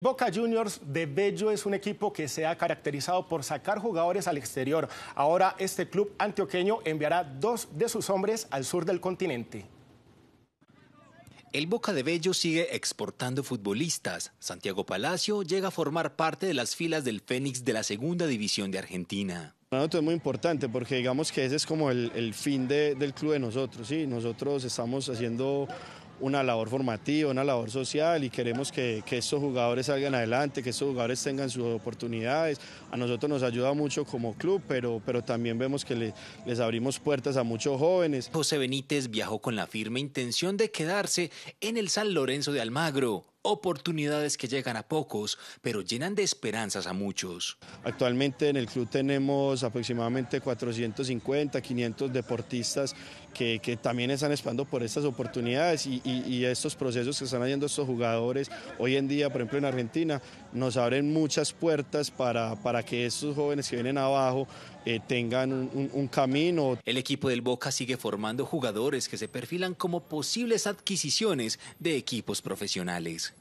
Boca Juniors de Bello es un equipo que se ha caracterizado por sacar jugadores al exterior. Ahora este club antioqueño enviará dos de sus hombres al sur del continente. El Boca de Bello sigue exportando futbolistas. Santiago Palacio llega a formar parte de las filas del Fénix de la Segunda División de Argentina. Una es muy importante porque digamos que ese es como el, fin del club de nosotros. ¿sí? Nosotros estamos haciendo una labor formativa, una labor social y queremos que, que, estos jugadores salgan adelante, que estos jugadores tengan sus oportunidades. A nosotros nos ayuda mucho como club, pero, pero también vemos que les abrimos puertas a muchos jóvenes. José Benítez viajó con la firme intención de quedarse en el San Lorenzo de Almagro oportunidades que llegan a pocos, pero llenan de esperanzas a muchos. Actualmente en el club tenemos aproximadamente 450, 500 deportistas que, también están esperando por estas oportunidades y, estos procesos que están haciendo estos jugadores hoy en día, por ejemplo en Argentina, nos abren muchas puertas para, para que estos jóvenes que vienen abajo eh, tengan un camino. El equipo del Boca sigue formando jugadores que se perfilan como posibles adquisiciones de equipos profesionales.